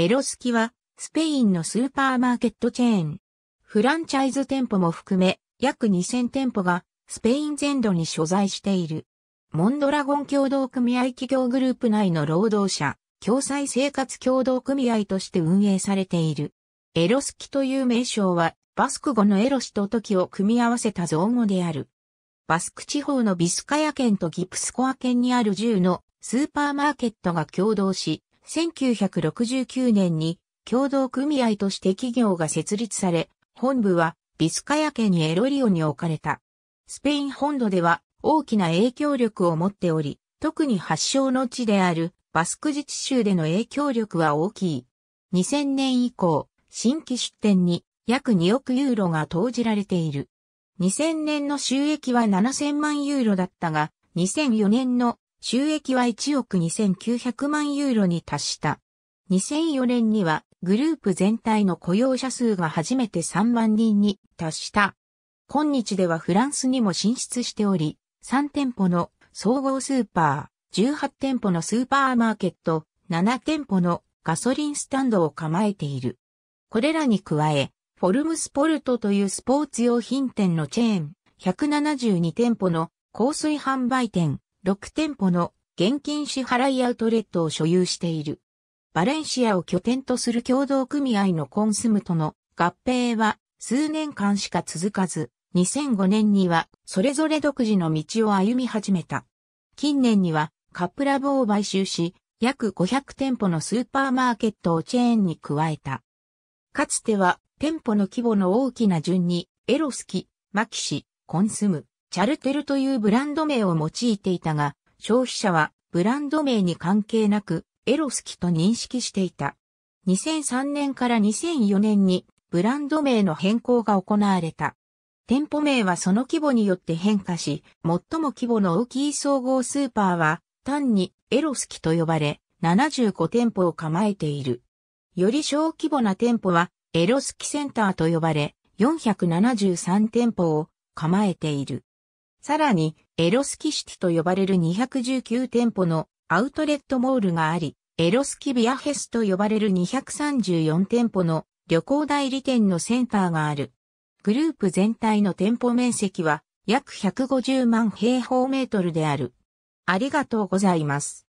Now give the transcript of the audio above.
エロスキは、スペインのスーパーマーケットチェーン。フランチャイズ店舗も含め、約2000店舗が、スペイン全土に所在している。モンドラゴン共同組合企業グループ内の労働者、共済生活協同組合として運営されている。エロスキという名称は、バスク語のエロシと時を組み合わせた造語である。バスク地方のビスカヤ県とギプスコア県にある10のスーパーマーケットが共同し、1969年に共同組合として企業が設立され、本部はビスカヤ県にエロリオに置かれた。スペイン本土では大きな影響力を持っており、特に発祥の地であるバスク自治州での影響力は大きい。2000年以降、新規出店に約2億ユーロが投じられている。2000年の収益は7000万ユーロだったが、2004年の収益は1億2900万ユーロに達した。2004年にはグループ全体の雇用者数が初めて3万人に達した。今日ではフランスにも進出しており、3店舗の総合スーパー、18店舗のスーパーマーケット、7店舗のガソリンスタンドを構えている。これらに加え、フォルムスポルトというスポーツ用品店のチェーン、172店舗の香水販売店、6店舗の現金支払いアウトレットを所有している。バレンシアを拠点とする共同組合のコンスムとの合併は数年間しか続かず、2005年にはそれぞれ独自の道を歩み始めた。近年にはカップラブを買収し、約500店舗のスーパーマーケットをチェーンに加えた。かつては店舗の規模の大きな順にエロスキ、マキシ、コンスム、シャルテルというブランド名を用いていたが、消費者はブランド名に関係なくエロスキと認識していた。2003年から2004年にブランド名の変更が行われた。店舗名はその規模によって変化し、最も規模の大きい総合スーパーは単にエロスキと呼ばれ、75店舗を構えている。より小規模な店舗はエロスキセンターと呼ばれ、473店舗を構えている。さらに、エロスキシティと呼ばれる219店舗のアウトレットモールがあり、エロスキビアヘスと呼ばれる234店舗の旅行代理店のセンターがある。グループ全体の店舗面積は約150万平方メートルである。ありがとうございます。